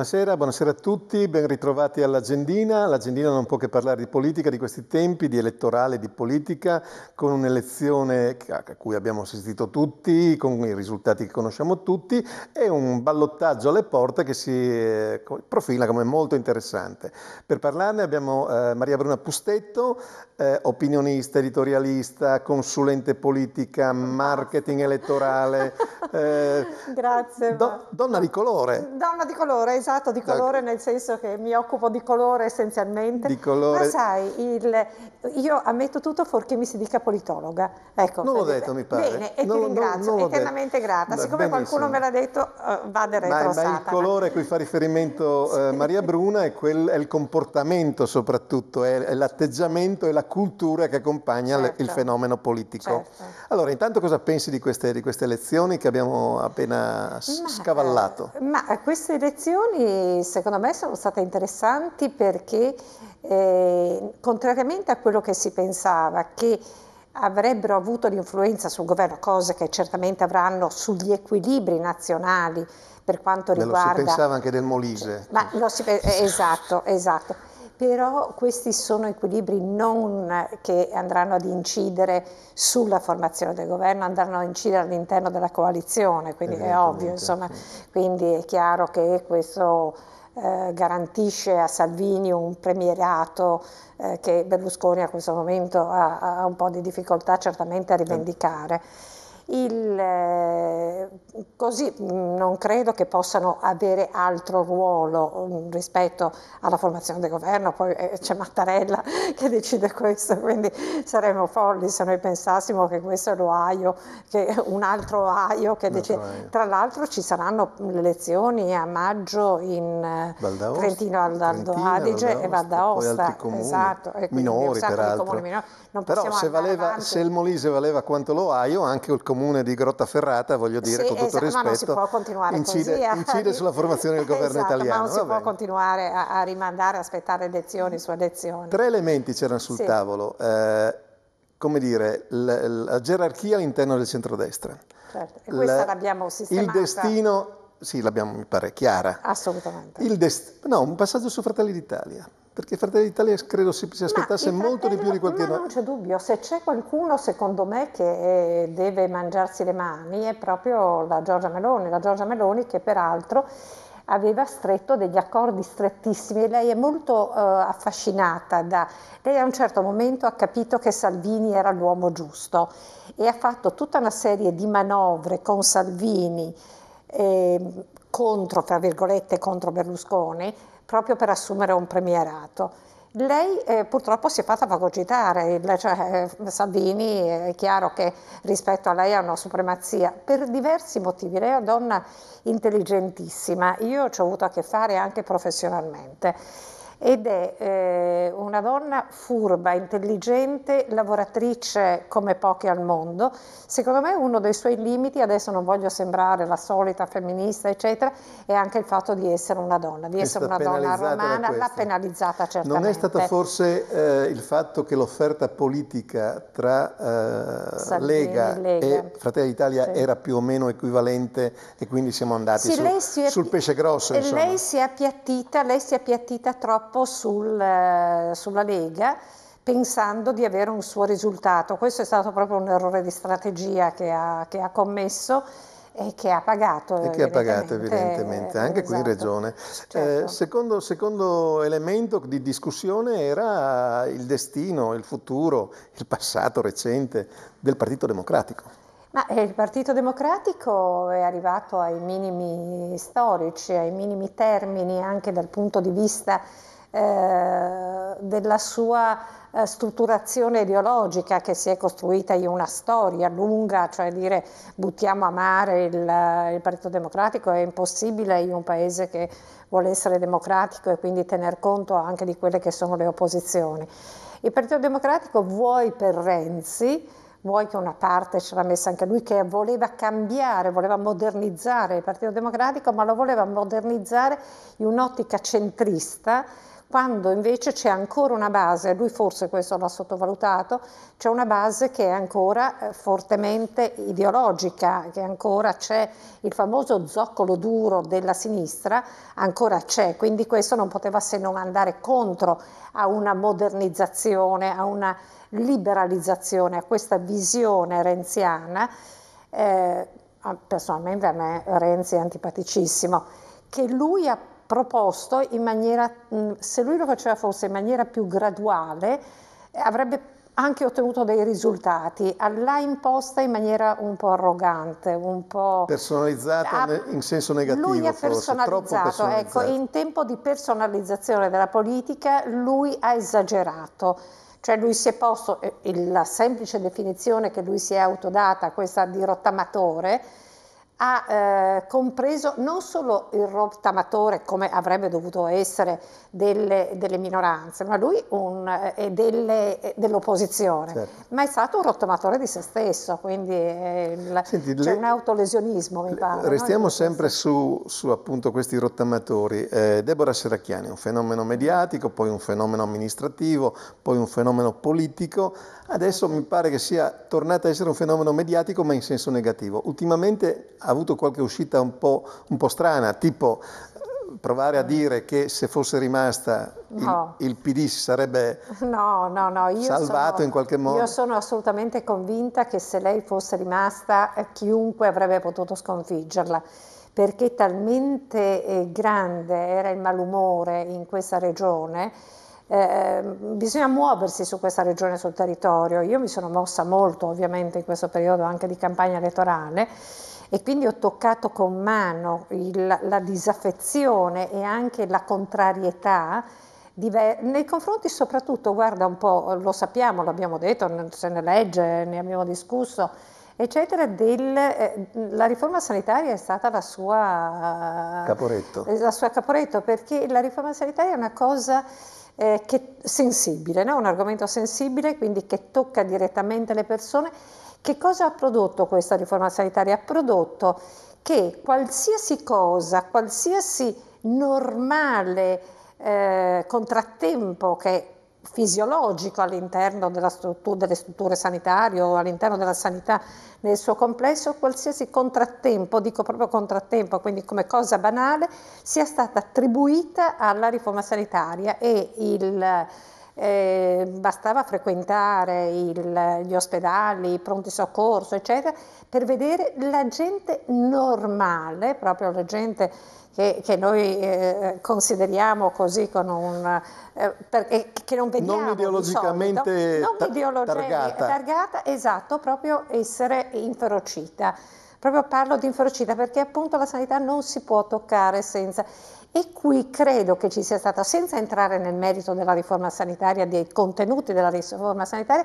Buonasera, buonasera a tutti, ben ritrovati all'Agendina. L'Agendina non può che parlare di politica di questi tempi, di elettorale, di politica, con un'elezione a cui abbiamo assistito tutti, con i risultati che conosciamo tutti e un ballottaggio alle porte che si eh, profila come molto interessante. Per parlarne abbiamo eh, Maria Bruna Pustetto, eh, opinionista, editorialista, consulente politica, marketing elettorale. Grazie. Do, donna di colore. Donna di colore, usato di ecco. colore nel senso che mi occupo di colore essenzialmente. Di colore. Ma sai, il, io ammetto tutto fuorché mi si dica politologa. Ecco, non l'ho detto, mi pare. Bene, e non, ti ringrazio, non, non eternamente detto. grata. Beh, Siccome benissimo. qualcuno me l'ha detto, uh, eh, vade retro. Ma, ma il colore a cui fa riferimento sì. Eh, Maria Bruna è, quel, è, il comportamento soprattutto, è, è l'atteggiamento e la cultura che accompagna certo. il fenomeno politico. Certo. Allora, intanto cosa pensi di queste, di queste lezioni che abbiamo appena ma, scavallato? Eh, ma queste lezioni lezioni secondo me sono state interessanti perché, eh, contrariamente a quello che si pensava, che avrebbero avuto l'influenza sul governo, cose che certamente avranno sugli equilibri nazionali per quanto riguarda... Lo si pensava anche del Molise. Ma lo si, eh, esatto, esatto però questi sono equilibri non eh, che andranno ad incidere sulla formazione del governo, andranno a incidere all'interno della coalizione, quindi è ovvio, insomma, quindi è chiaro che questo eh, garantisce a Salvini un premierato eh, che Berlusconi a questo momento ha, ha, un po' di difficoltà certamente a rivendicare. Il, eh, così mm, non credo che possano avere altro ruolo mm, rispetto alla formazione del governo, poi eh, c'è Mattarella che decide questo, quindi saremmo folli se noi pensassimo che questo è l'Ohio, che un altro Ohio che decide. Tra l'altro ci saranno le elezioni a maggio in eh, Valdaosta, Trentino Aldo Adige e Val d'Aosta, esatto, e minori, peraltro. Minori. Non Però se, valeva, se, il Molise valeva quanto l'Ohio, anche il comune comune di Grottaferrata, voglio dire, sì, con tutto il rispetto, ma non si può no, incide, incide, sulla formazione del governo esatto, italiano. non si può continuare a, a, rimandare, aspettare elezioni su elezioni. Tre elementi c'erano sul sì. tavolo. Eh, come dire, la, la gerarchia all'interno del centrodestra. Certo, e questa l'abbiamo sistemata. Il destino sì, l'abbiamo, mi pare, chiara. Assolutamente. Dest- no, un passaggio su Fratelli d'Italia perché Fratelli d'Italia credo si, si aspettasse molto di più di qualche... No, non c'è dubbio, se c'è qualcuno secondo me che eh, deve mangiarsi le mani è proprio la Giorgia Meloni, la Giorgia Meloni che peraltro aveva stretto degli accordi strettissimi e lei è molto uh, affascinata da... Lei a un certo momento ha capito che Salvini era l'uomo giusto e ha fatto tutta una serie di manovre con Salvini eh, contro, fra virgolette, contro Berlusconi, proprio per assumere un premierato. Lei eh, purtroppo si è fatta fagocitare, cioè, eh, Salvini è chiaro che rispetto a lei ha una supremazia per diversi motivi, lei è una donna intelligentissima, io ci ho avuto a che fare anche professionalmente ed è eh, una donna furba, intelligente, lavoratrice come poche al mondo. Secondo me uno dei suoi limiti, adesso non voglio sembrare la solita femminista, eccetera, è anche il fatto di essere una donna, di è essere una donna romana, l'ha penalizzata certamente. Non è stato forse eh, il fatto che l'offerta politica tra eh, Salvini, Lega, Lega, e Fratelli d'Italia sì. era più o meno equivalente e quindi siamo andati sì, su, sul pesce grosso. Insomma. Lei si è appiattita, lei si è appiattita troppo troppo sul, eh, sulla Lega pensando di avere un suo risultato. Questo è stato proprio un errore di strategia che ha, che ha commesso e che ha pagato. E che ha pagato evidentemente, eh, anche esatto. qui in esatto, regione. Certo. Eh, secondo, secondo, elemento di discussione era il destino, il futuro, il passato recente del Partito Democratico. Ma eh, il Partito Democratico è arrivato ai minimi storici, ai minimi termini anche dal punto di vista eh, della sua eh, strutturazione ideologica che si è costruita in una storia lunga, cioè dire buttiamo a mare il, eh, il Partito Democratico è impossibile in un paese che vuole essere democratico e quindi tener conto anche di quelle che sono le opposizioni. Il Partito Democratico vuoi per Renzi, vuoi che una parte ce l'ha messa anche lui, che voleva cambiare, voleva modernizzare il Partito Democratico, ma lo voleva modernizzare in un'ottica centrista quando invece c'è ancora una base, lui forse questo l'ha sottovalutato, c'è una base che è ancora eh, fortemente ideologica, che ancora c'è il famoso zoccolo duro della sinistra, ancora c'è, quindi questo non poteva se non andare contro a una modernizzazione, a una liberalizzazione, a questa visione renziana. Eh, personalmente a me Renzi è antipaticissimo, che lui ha proposto in maniera, mm, se lui lo faceva forse in maniera più graduale, eh, avrebbe anche ottenuto dei risultati, l'ha imposta in maniera un po' arrogante, un po'... Personalizzata ha, ah, in senso negativo Lui ha personalizzato, forse, personalizzato, ecco, in tempo di personalizzazione della politica lui ha esagerato, cioè lui si è posto, eh, la semplice definizione che lui si è autodata, questa di rottamatore, ha eh, compreso non solo il rottamatore, come avrebbe dovuto essere, delle, delle minoranze, ma lui un, eh, eh dell'opposizione, certo. ma è stato un rottamatore di se stesso, quindi eh, il, Senti, c'è le, un autolesionismo, mi pare. Restiamo no? sempre su, su, appunto questi rottamatori. Eh, Deborah Seracchiani, un fenomeno mediatico, poi un fenomeno amministrativo, poi un fenomeno politico Adesso mi pare che sia tornata a essere un fenomeno mediatico ma in senso negativo. Ultimamente ha avuto qualche uscita un po', un po strana, tipo eh, provare a dire che se fosse rimasta no. il, il, PD si sarebbe no, no, salvato sono, in qualche modo? Io sono assolutamente convinta che se lei fosse rimasta eh, chiunque avrebbe potuto sconfiggerla perché talmente eh, grande era il malumore in questa regione eh, bisogna muoversi su questa regione, sul territorio. Io mi sono mossa molto ovviamente in questo periodo anche di campagna elettorale e quindi ho toccato con mano il, la disaffezione e anche la contrarietà nei confronti soprattutto, guarda un po', lo sappiamo, l'abbiamo detto, se ne legge, ne abbiamo discusso, eccetera, del, eh, la riforma sanitaria è stata la sua, caporetto. la sua caporetto, perché la riforma sanitaria è una cosa eh, che, sensibile, no? un argomento sensibile, quindi che tocca direttamente le persone. Che cosa ha prodotto questa riforma sanitaria? Ha prodotto che qualsiasi cosa, qualsiasi normale eh, contrattempo che fisiologico all'interno struttura, delle strutture sanitarie o all'interno della sanità nel suo complesso, qualsiasi contrattempo, dico proprio contrattempo, quindi come cosa banale, sia stata attribuita alla riforma sanitaria e il eh, bastava frequentare il, gli ospedali, i pronti soccorso, eccetera, per vedere la gente normale, proprio la gente che, che noi eh, consideriamo così con un... Eh, che non vediamo non ideologicamente solito, non ideologia, targata. targata, esatto, proprio essere inferocita proprio parlo di inferocita perché appunto la sanità non si può toccare senza e qui credo che ci sia stata, senza entrare nel merito della riforma sanitaria, dei contenuti della riforma sanitaria,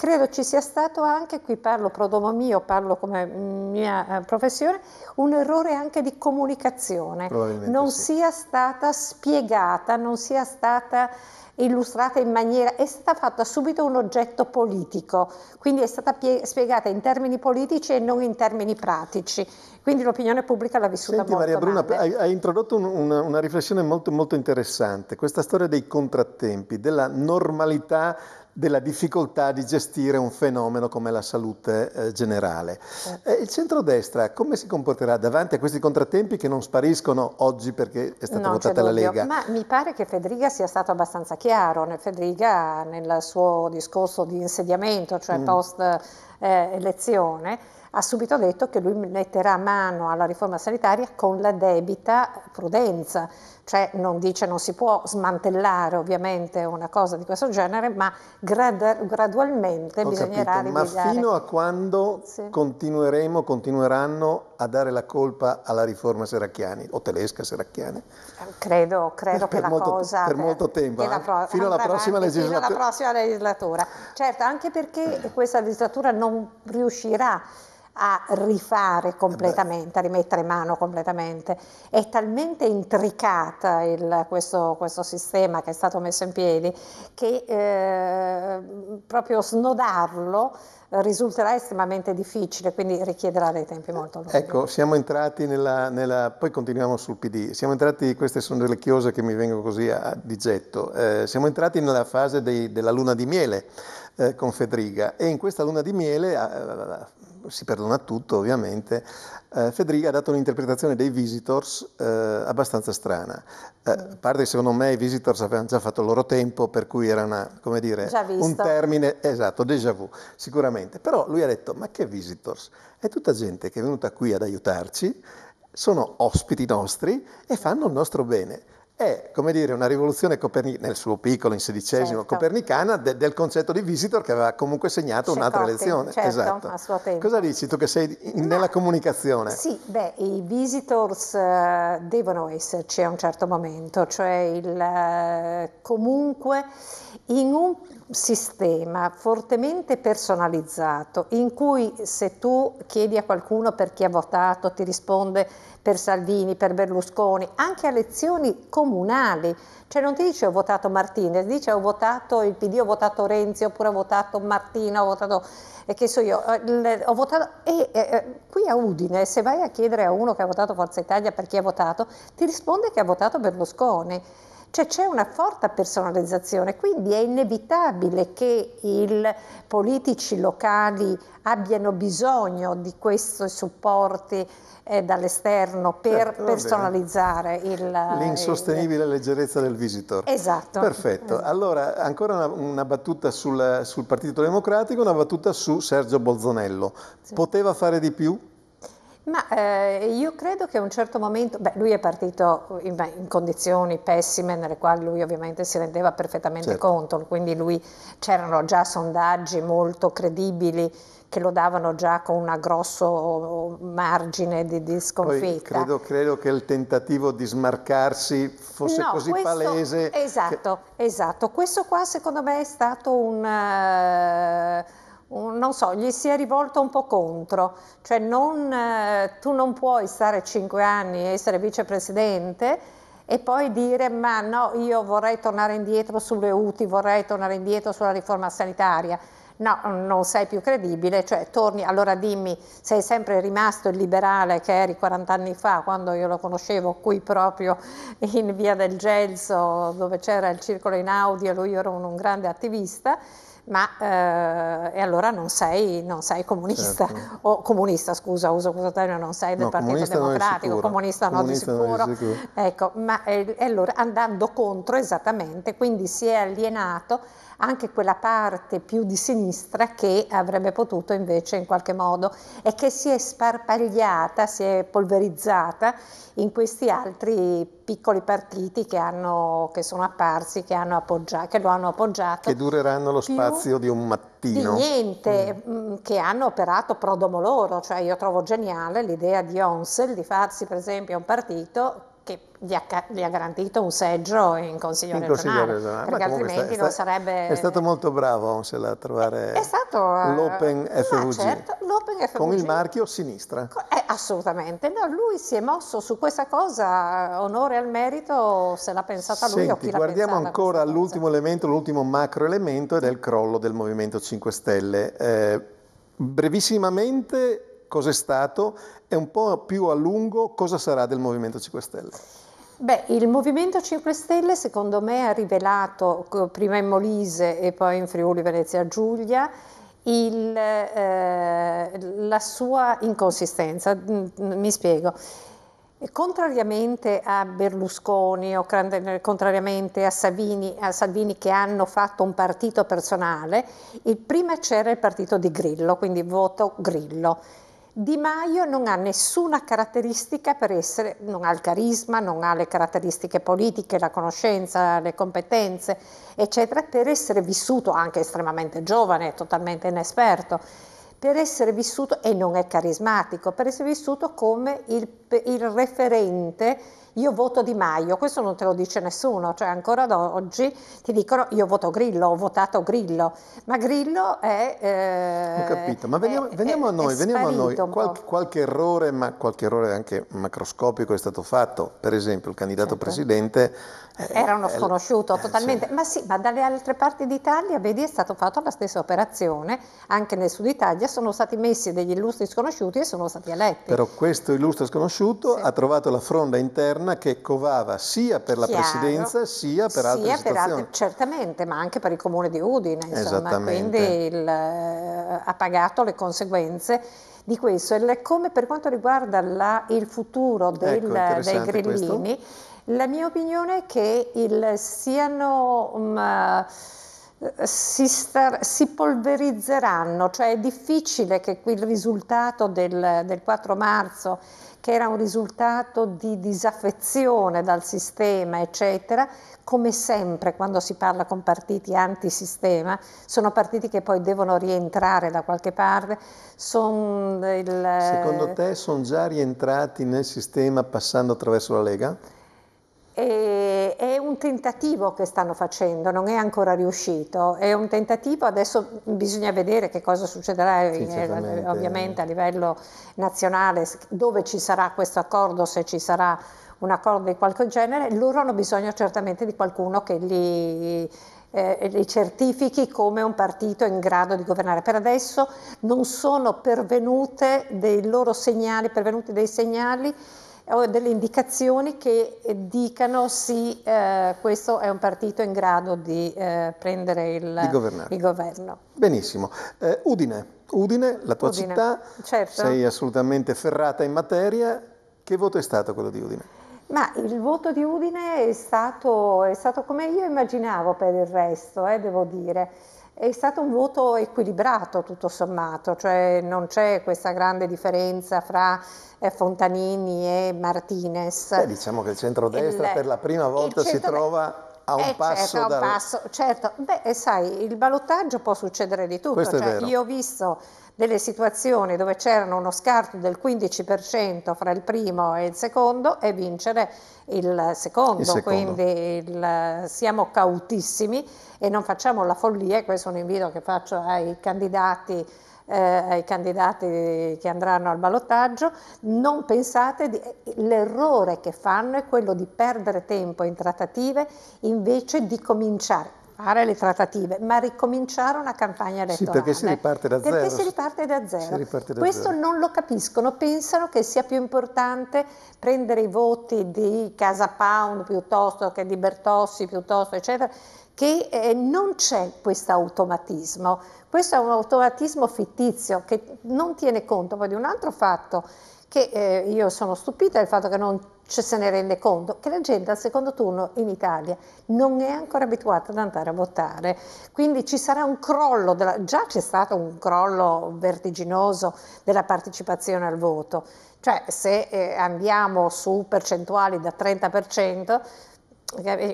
credo ci sia stato anche, qui parlo prodomo mio, parlo come mia eh, professione, un errore anche di comunicazione, non sì. sia stata spiegata, non sia stata illustrata in maniera, è stata fatta subito un oggetto politico, quindi è stata pie- spiegata in termini politici e non in termini pratici. Quindi l'opinione pubblica l'ha vissuta Senti, molto Maria Bruna, hai, hai, introdotto un, una, una, riflessione molto, molto interessante, questa storia dei contrattempi, della normalità della difficoltà di gestire un fenomeno come la salute eh, generale. Eh. eh, il centrodestra come si comporterà davanti a questi contrattempi che non spariscono oggi perché è stata non votata la Lega? Ma mi pare che Federica sia stato abbastanza chiaro nel Federica nel suo discorso di insediamento, cioè mm. post eh, elezione, ha subito detto che lui metterà mano alla riforma sanitaria con la debita prudenza, cioè non dice non si può smantellare ovviamente una cosa di questo genere, ma grad gradualmente Ho bisognerà capito, Ma fino a quando sì. continueremo, continueranno a dare la colpa alla riforma Seracchiani o tedesca Seracchiani. Credo, credo che la molto, cosa... Per, molto tempo, eh? pro- fino, alla prossima legislatura. fino alla prossima legislatura. Certo, anche perché questa legislatura non riuscirà a rifare completamente, Beh. a rimettere mano completamente. È talmente intricata il, questo, questo, sistema che è stato messo in piedi che eh, proprio snodarlo risulterà estremamente difficile, quindi richiederà dei tempi molto lunghi. Ecco, siamo entrati nella, nella poi continuiamo sul PD, siamo entrati, queste sono delle chiose che mi vengono così a, di getto, eh, siamo entrati nella fase dei, della luna di miele eh, con Fedriga e in questa luna di miele... Eh, si perdona tutto ovviamente, eh, Federica ha dato un'interpretazione dei Visitors eh, abbastanza strana. Eh, mm. a parte che secondo me i Visitors avevano già fatto il loro tempo, per cui era una, come dire, un termine esatto, déjà vu, sicuramente. Però lui ha detto, ma che Visitors? È tutta gente che è venuta qui ad aiutarci, sono ospiti nostri e fanno il nostro bene. È, come dire, una rivoluzione copernicana, nel suo piccolo, in sedicesimo, certo. copernicana, de, del concetto di Visitor che aveva comunque segnato Cecotti, un'altra lezione. Certo, esatto. a suo tempo. Cosa dici tu che sei in, nella comunicazione? Sì, beh, i Visitors uh, devono esserci a un certo momento, cioè il, uh, comunque in un sistema fortemente personalizzato in cui se tu chiedi a qualcuno per chi ha votato ti risponde per Salvini, per Berlusconi, anche a elezioni comunali, cioè non ti dice ho votato Martinez, dice ho votato il PD, ho votato Renzi, oppure ho votato Martina, ho votato, eh, che so io, ho votato, e eh, qui a Udine se vai a chiedere a uno che ha votato Forza Italia per chi ha votato, ti risponde che ha votato Berlusconi. Cioè c'è una forte personalizzazione, quindi è inevitabile che i politici locali abbiano bisogno di questi supporti eh, dall'esterno per eh, personalizzare il... L'insostenibile il... leggerezza del visitor. Esatto. Perfetto. Mm. Allora, ancora una, una battuta sul, sul, Partito Democratico, una battuta su Sergio Bolzonello. Sì. Poteva fare di più? Ma eh, io credo che a un certo momento, beh, lui è partito eh, in, in, condizioni pessime nelle quali lui ovviamente si rendeva perfettamente certo. conto, quindi lui c'erano già sondaggi molto credibili che lo davano già con un grosso oh, margine di, di sconfitta. Credo, credo, che il tentativo di smarcarsi fosse no, così questo, palese. Esatto, che... esatto. Questo qua secondo me è stato un... Uh, non so, gli si è rivolto un po' contro, cioè non, eh, tu non puoi stare cinque anni e essere vicepresidente e poi dire ma no, io vorrei tornare indietro sulle UTI, vorrei tornare indietro sulla riforma sanitaria. No, non sei più credibile, cioè torni, allora dimmi, sei sempre rimasto il liberale che eri 40 anni fa, quando io lo conoscevo qui proprio in via del Gelso, dove c'era il circolo in Audi e lui era un, un grande attivista, ma eh, e allora non sei, non sei comunista, certo. o comunista scusa, uso questo termine, non sei del no, Partito Democratico, comunista, no di sicuro, ecco, ma eh, allora andando contro esattamente, quindi si è alienato anche quella parte più di sinistra che avrebbe potuto invece in qualche modo e che si è sparpagliata, si è polverizzata in questi altri piccoli partiti che, hanno, che sono apparsi, che, hanno che lo hanno appoggiato. Che dureranno lo spazio di un mattino. Di niente, mm. mm. che hanno operato pro domo loro, cioè io trovo geniale l'idea di Onsel di farsi per esempio un partito che gli ha, gli ha, garantito un seggio in consiglio in regionale, regionale. perché altrimenti sta, non sarebbe... È stato molto bravo Onsel a trovare è, è stato, eh, l'Open FVG. Certo, Con il marchio sinistra. Eh, assolutamente, no, lui si è mosso su questa cosa, onore al merito se l'ha pensata lui Senti, o chi l'ha guardiamo ancora all'ultimo elemento, l'ultimo macro elemento ed è il crollo del Movimento 5 Stelle. Eh, brevissimamente cos'è stato e un po' più a lungo cosa sarà del Movimento 5 Stelle. Beh, il Movimento 5 Stelle secondo me ha rivelato, prima in Molise e poi in Friuli Venezia Giulia, il, eh, la sua inconsistenza. Mi spiego. Contrariamente a Berlusconi o contrariamente a Salvini, a Salvini, che hanno fatto un partito personale, prima c'era il partito di Grillo, quindi voto Grillo. Di Maio non ha nessuna caratteristica per essere, non ha il carisma, non ha le caratteristiche politiche, la conoscenza, le competenze, eccetera, per essere vissuto anche estremamente giovane, totalmente inesperto, per essere vissuto, e non è carismatico, per essere vissuto come il, il referente io voto Di Maio, questo non te lo dice nessuno, cioè ancora ad oggi ti dicono io voto Grillo, ho votato Grillo, ma Grillo è... Eh, ho capito, ma veniamo, è, veniamo a noi, veniamo a noi. Qualche, qualche, errore, ma qualche errore anche macroscopico è stato fatto, per esempio il candidato certo. presidente... Eh, Era uno sconosciuto eh, totalmente, sì. ma sì, ma dalle altre parti d'Italia, vedi, è stata fatta la stessa operazione, anche nel sud Italia sono stati messi degli illustri sconosciuti e sono stati eletti. Però questo illustre sconosciuto sì. ha trovato la fronda interna interna che covava sia per la Chiaro. presidenza sia per altre sia situazioni. Per altre, certamente, ma anche per il comune di Udine, insomma, quindi il, eh, ha pagato le conseguenze di questo. E come per quanto riguarda la, il futuro ecco, del, ecco, dei grillini, questo. la mia opinione è che il, siano... Um, eh, si, star, si, polverizzeranno, cioè è difficile che il risultato del, del 4 marzo che era un risultato di disaffezione dal sistema, eccetera, come sempre quando si parla con partiti antisistema, sono partiti che poi devono rientrare da qualche parte. Son il... Secondo te sono già rientrati nel sistema passando attraverso la Lega? E è un tentativo che stanno facendo, non è ancora riuscito, è un tentativo, adesso bisogna vedere che cosa succederà sì, eh, ovviamente a livello nazionale, dove ci sarà questo accordo, se ci sarà un accordo di qualche genere, loro hanno bisogno certamente di qualcuno che li, eh, li certifichi come un partito in grado di governare. Per adesso non sono pervenute dei loro segnali, pervenuti dei segnali o delle indicazioni che eh, dicano sì, eh, questo è un partito in grado di eh, prendere il, il, governo. Benissimo. Eh, Udine. Udine, la tua Udine. città, certo. sei assolutamente ferrata in materia. Che voto è stato quello di Udine? Ma il voto di Udine è stato, è stato come io immaginavo per il resto, eh, devo dire. È stato un voto equilibrato tutto sommato, cioè non c'è questa grande differenza fra eh, Fontanini e Martinez. Beh, diciamo che il centrodestra il, per la prima volta si trova a un, eh, certo, passo, certo, da... un passo certo, Beh, sai, il ballottaggio può succedere di tutto. Cioè, io ho visto delle situazioni dove c'erano uno scarto del 15% fra il primo e il secondo e vincere il secondo, il secondo. quindi il, siamo cautissimi e non facciamo la follia, questo è un invito che faccio ai candidati eh, ai candidati che andranno al ballottaggio, non pensate, di, l'errore che fanno è quello di perdere tempo in trattative invece di cominciare fare le trattative, ma ricominciare una campagna elettorale. Sì, perché si riparte da zero. Perché si riparte da zero. Riparte da Questo zero. non lo capiscono, pensano che sia più importante prendere i voti di Casa Pound piuttosto che di Bertossi, piuttosto, eccetera che eh, non c'è questo automatismo. Questo è un automatismo fittizio che non tiene conto poi di un altro fatto che eh, io sono stupita del fatto che non ci se ne rende conto, che la gente al secondo turno in Italia non è ancora abituata ad andare a votare. Quindi ci sarà un crollo, della, già c'è stato un crollo vertiginoso della partecipazione al voto. Cioè se eh, andiamo su percentuali da 30%,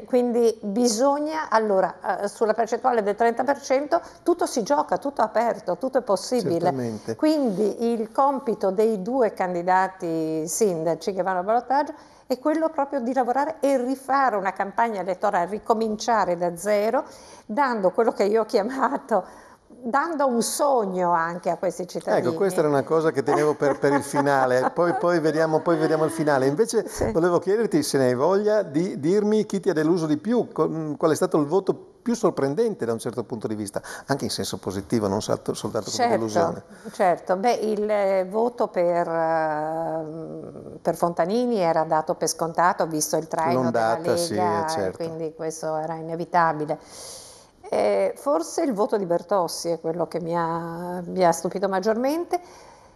quindi bisogna, allora, eh, sulla percentuale del 30% tutto si gioca, tutto è aperto, tutto è possibile. Certamente. Quindi il compito dei due candidati sindaci che vanno al ballottaggio è quello proprio di lavorare e rifare una campagna elettorale, ricominciare da zero, dando quello che io ho chiamato dando un sogno anche a questi cittadini. Ecco, questa era una cosa che tenevo per, per il finale, poi, poi, vediamo, poi, vediamo, il finale. Invece sì. volevo chiederti se ne hai voglia di dirmi chi ti ha deluso di più, mm, qual è stato il voto più sorprendente da un certo punto di vista, anche in senso positivo, non soltanto certo, come delusione. Certo, beh, il eh, voto per, ehm, per, Fontanini era dato per scontato, visto il traino L'ondata, della Lega, sì, certo. quindi questo era inevitabile. Eh, forse il voto di Bertossi è quello che mi ha, mi ha stupito maggiormente,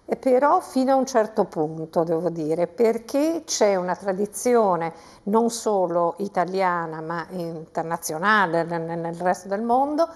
eh, però fino a un certo punto, devo dire, perché c'è una tradizione non solo italiana ma internazionale nel, nel resto del mondo,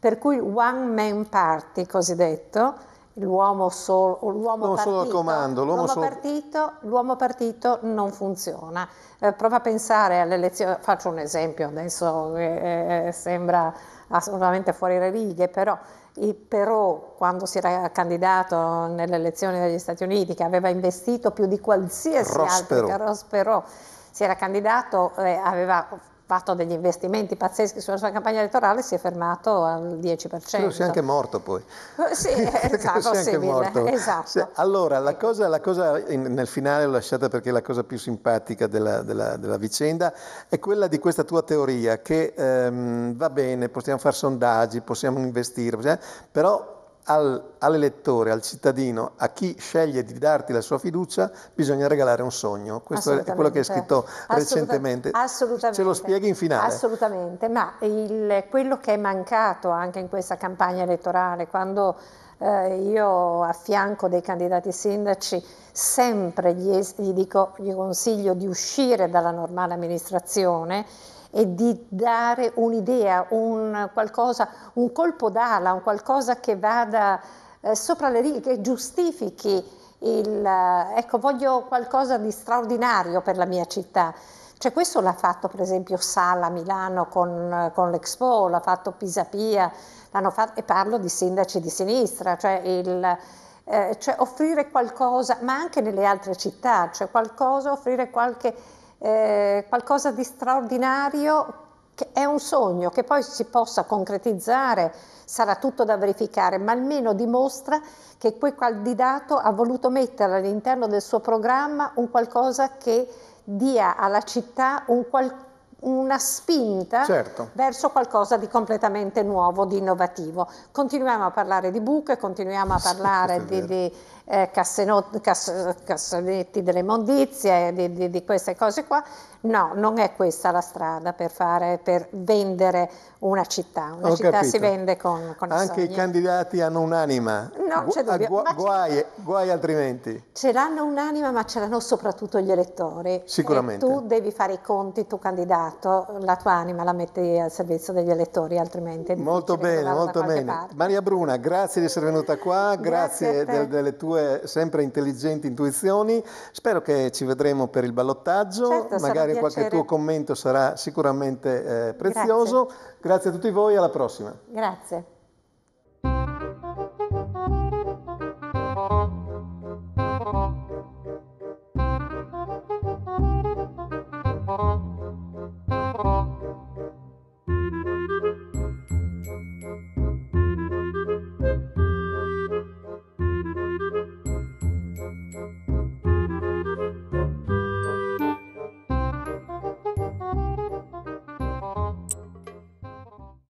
per cui one man party cosiddetto, l'uomo, sol, l'uomo partito, solo comando, l'uomo, l'uomo, solo... partito, l'uomo partito non funziona. Eh, prova a pensare alle elezioni, faccio un esempio, adesso eh, eh sembra assolutamente fuori le righe, però il Perot quando si era candidato nelle elezioni degli Stati Uniti, che aveva investito più di qualsiasi Ross altro, Ross Perot si era candidato e eh, aveva fatto degli investimenti pazzeschi sulla sua campagna elettorale, si è fermato al 10%. si è anche morto poi. Sì, esatto, possibile. Morto. Esatto. Sì, allora, la cosa, la cosa in, nel finale l'ho lasciata perché è la cosa più simpatica della, della, della vicenda, è quella di questa tua teoria che ehm, va bene, possiamo fare sondaggi, possiamo investire, possiamo, però all'elettore, al cittadino, a chi sceglie di darti la sua fiducia, bisogna regalare un sogno. Questo è quello che hai scritto Assoluta, recentemente. Assolutamente. Ce lo spieghi in finale. Assolutamente, ma il, quello che è mancato anche in questa campagna elettorale, quando eh, io a fianco dei candidati sindaci sempre gli, gli, dico, gli consiglio di uscire dalla normale amministrazione, e di dare un'idea, un qualcosa, un colpo d'ala, un qualcosa che vada eh, sopra le righe, che giustifichi il, eh, ecco, voglio qualcosa di straordinario per la mia città. Cioè questo l'ha fatto per esempio Sala Milano con, con l'Expo, l'ha fatto Pisapia, fatto, e parlo di sindaci di sinistra, cioè, il, eh, cioè offrire qualcosa, ma anche nelle altre città, cioè qualcosa, offrire qualche eh, qualcosa di straordinario che è un sogno che poi si possa concretizzare, sarà tutto da verificare, ma almeno dimostra che quel candidato ha voluto mettere all'interno del suo programma un qualcosa che dia alla città un qualcosa una spinta certo. verso qualcosa di completamente nuovo, di innovativo. Continuiamo a parlare di buche, continuiamo a parlare sì, di, di eh, cass, cassonetti delle immondizie, di, di, di queste cose qua, No, non è questa la strada per, fare, per vendere una città. Una Ho città capito. si vende con, con Anche i, i candidati hanno un'anima. Non c'è ah, dubbio. Gu- guai, guai, altrimenti. Ce l'hanno un'anima, ma ce l'hanno soprattutto gli elettori. Sicuramente. E tu devi fare i conti, tu candidato, la tua anima la metti al servizio degli elettori, altrimenti Molto bene, molto bene. Parte. Maria Bruna, grazie di essere venuta qua, grazie, grazie del, delle tue sempre intelligenti intuizioni. Spero che ci vedremo per il ballottaggio, certo, magari magari qualche tuo commento sarà sicuramente eh, prezioso. Grazie. Grazie a tutti voi, alla prossima. Grazie.